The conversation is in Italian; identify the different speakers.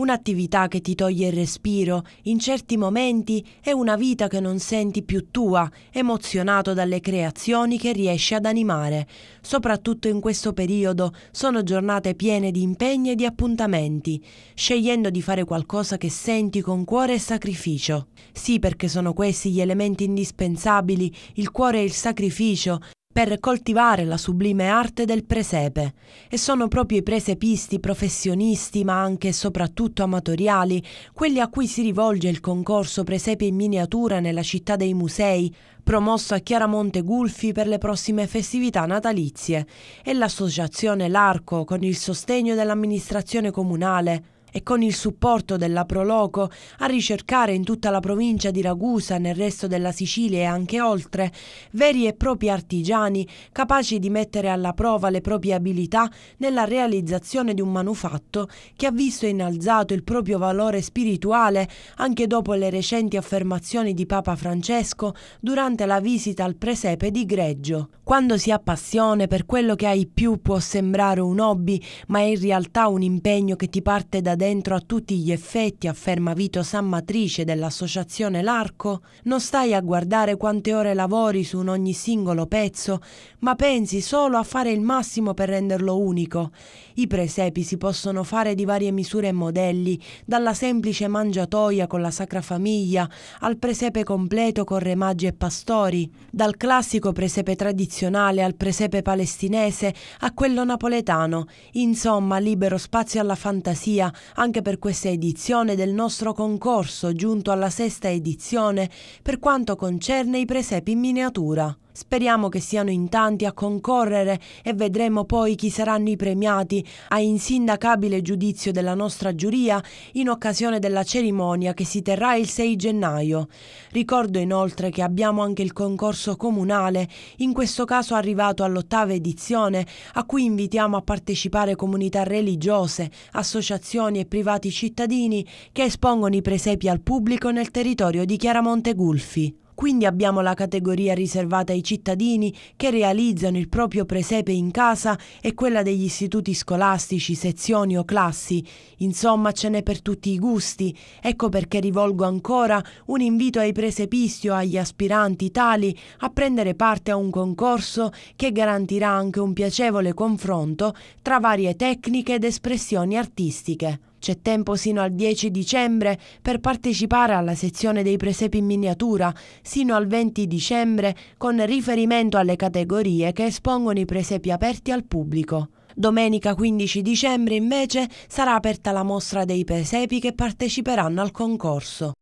Speaker 1: Un'attività che ti toglie il respiro in certi momenti è una vita che non senti più tua, emozionato dalle creazioni che riesci ad animare. Soprattutto in questo periodo sono giornate piene di impegni e di appuntamenti, scegliendo di fare qualcosa che senti con cuore e sacrificio. Sì, perché sono questi gli elementi indispensabili, il cuore e il sacrificio, per coltivare la sublime arte del presepe e sono proprio i presepisti professionisti ma anche e soprattutto amatoriali quelli a cui si rivolge il concorso Presepe in miniatura nella città dei musei promosso a Chiaramonte Gulfi per le prossime festività natalizie e l'associazione L'Arco con il sostegno dell'amministrazione comunale e con il supporto della Proloco a ricercare in tutta la provincia di Ragusa, nel resto della Sicilia e anche oltre, veri e propri artigiani capaci di mettere alla prova le proprie abilità nella realizzazione di un manufatto che ha visto innalzato il proprio valore spirituale anche dopo le recenti affermazioni di Papa Francesco durante la visita al presepe di Greggio. Quando si ha passione per quello che hai più può sembrare un hobby, ma è in realtà un impegno che ti parte da dentro a tutti gli effetti, afferma Vito San Matrice dell'associazione L'Arco, non stai a guardare quante ore lavori su un ogni singolo pezzo, ma pensi solo a fare il massimo per renderlo unico. I presepi si possono fare di varie misure e modelli, dalla semplice mangiatoia con la Sacra Famiglia al presepe completo con remaggi e pastori, dal classico presepe tradizionale al presepe palestinese a quello napoletano, insomma libero spazio alla fantasia, anche per questa edizione del nostro concorso giunto alla sesta edizione per quanto concerne i presepi in miniatura. Speriamo che siano in tanti a concorrere e vedremo poi chi saranno i premiati a insindacabile giudizio della nostra giuria in occasione della cerimonia che si terrà il 6 gennaio. Ricordo inoltre che abbiamo anche il concorso comunale, in questo caso arrivato all'ottava edizione, a cui invitiamo a partecipare comunità religiose, associazioni e privati cittadini che espongono i presepi al pubblico nel territorio di Chiaramonte Gulfi. Quindi abbiamo la categoria riservata ai cittadini che realizzano il proprio presepe in casa e quella degli istituti scolastici, sezioni o classi. Insomma, ce n'è per tutti i gusti. Ecco perché rivolgo ancora un invito ai presepisti o agli aspiranti tali a prendere parte a un concorso che garantirà anche un piacevole confronto tra varie tecniche ed espressioni artistiche. C'è tempo sino al 10 dicembre per partecipare alla sezione dei presepi in miniatura, sino al 20 dicembre con riferimento alle categorie che espongono i presepi aperti al pubblico. Domenica 15 dicembre invece sarà aperta la mostra dei presepi che parteciperanno al concorso.